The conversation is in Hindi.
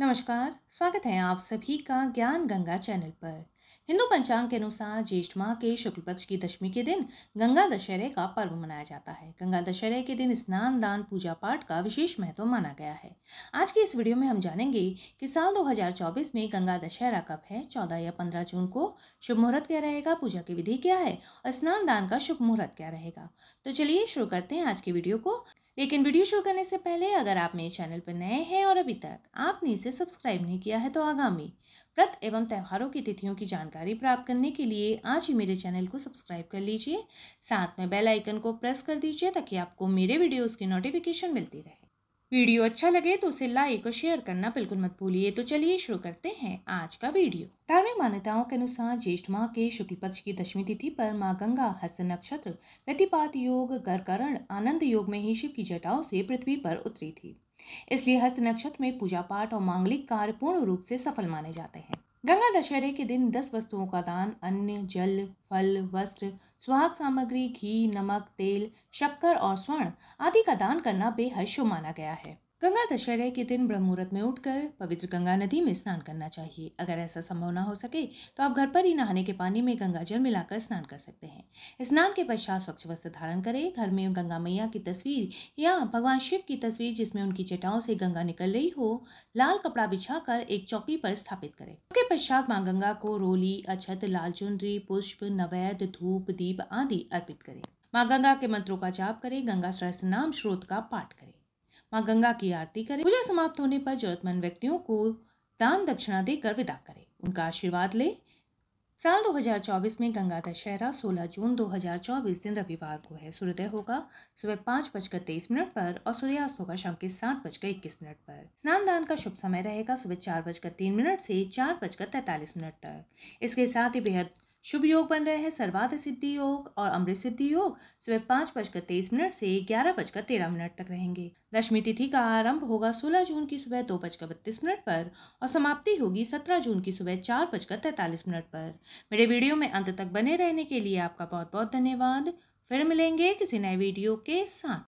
नमस्कार स्वागत है आप सभी का ज्ञान गंगा चैनल पर हिंदू पंचांग के अनुसार ज्येष्ठ माह के शुक्ल पक्ष की दशमी के दिन गंगा दशहरे का पर्व मनाया जाता है गंगा दशहरे के दिन स्नान दान पूजा पाठ का विशेष महत्व माना गया है आज की इस वीडियो में हम जानेंगे कि साल 2024 में गंगा दशहरा कब है 14 या 15 जून को शुभ मुहूर्त क्या रहेगा पूजा की विधि क्या है और स्नान दान का शुभ मुहूर्त क्या रहेगा तो चलिए शुरू करते हैं आज की वीडियो को लेकिन वीडियो शुरू करने से पहले अगर आप मेरे चैनल पर नए हैं और अभी तक आपने इसे सब्सक्राइब नहीं किया है तो आगामी व्रत एवं त्यौहारों की तिथियों की जानकारी प्राप्त करने के लिए आज ही मेरे चैनल को सब्सक्राइब कर लीजिए साथ में बेल आइकन को प्रेस कर दीजिए ताकि आपको मेरे वीडियोस की नोटिफिकेशन मिलती रहे वीडियो अच्छा लगे तो उसे लाइक और शेयर करना बिल्कुल मत भूलिए तो चलिए शुरू करते हैं आज का वीडियो धार्मिक मान्यताओं के अनुसार ज्येष्ठ माह के शुक्ल पक्ष की दशमी तिथि पर माँ गंगा हस्त नक्षत्र व्यतिपात योग गर्करण आनंद योग में ही शिव की जटाओं से पृथ्वी पर उतरी थी इसलिए हस्त नक्षत्र में पूजा पाठ और मांगलिक कार्य पूर्ण रूप से सफल माने जाते हैं गंगा दशहरे के दिन दस वस्तुओं का दान अन्न जल फल वस्त्र सुहाग सामग्री घी नमक तेल शक्कर और स्वर्ण आदि का दान करना बेहद शुभ माना गया है गंगा दशहरे के दिन ब्रह्म मुहूर्त में उठकर पवित्र गंगा नदी में स्नान करना चाहिए अगर ऐसा संभव ना हो सके तो आप घर पर ही नहाने के पानी में गंगा जल मिलाकर स्नान कर सकते हैं स्नान के पश्चात स्वच्छ वस्त्र धारण करें घर में गंगा मैया की तस्वीर या भगवान शिव की तस्वीर जिसमें उनकी चटाओं से गंगा निकल रही हो लाल कपड़ा बिछा कर एक चौकी पर स्थापित करें उसके पश्चात माँ गंगा को रोली अछत लाल चुनरी पुष्प नवैद धूप दीप आदि अर्पित करें माँ गंगा के मंत्रों का जाप करें गंगा सहस्त्र नाम श्रोत का पाठ करें माँ गंगा की आरती करें पूजा समाप्त होने पर जरूरतमंद व्यक्तियों को दान दक्षिणा देकर विदा करें उनका आशीर्वाद लें साल 2024 में गंगा दशहरा 16 जून 2024 दिन रविवार को है सूर्योदय होगा सुबह पाँच बजकर तेईस मिनट पर और सूर्यास्त होगा शाम के सात बजकर इक्कीस मिनट पर स्नान दान का शुभ समय रहेगा सुबह चार बजकर तीन मिनट से चार बजकर तैतालीस मिनट तक इसके साथ ही बेहद शुभ योग बन रहे हैं सर्वाध सिद्धि योग और अमृत सिद्धि योग सुबह पाँच बजकर तेईस मिनट से ग्यारह बजकर तेरह मिनट तक रहेंगे दशमी तिथि का आरंभ होगा सोलह जून की सुबह दो बजकर बत्तीस मिनट पर और समाप्ति होगी सत्रह जून की सुबह चार बजकर तैतालीस मिनट पर मेरे वीडियो में अंत तक बने रहने के लिए आपका बहुत बहुत धन्यवाद फिर मिलेंगे किसी नए वीडियो के साथ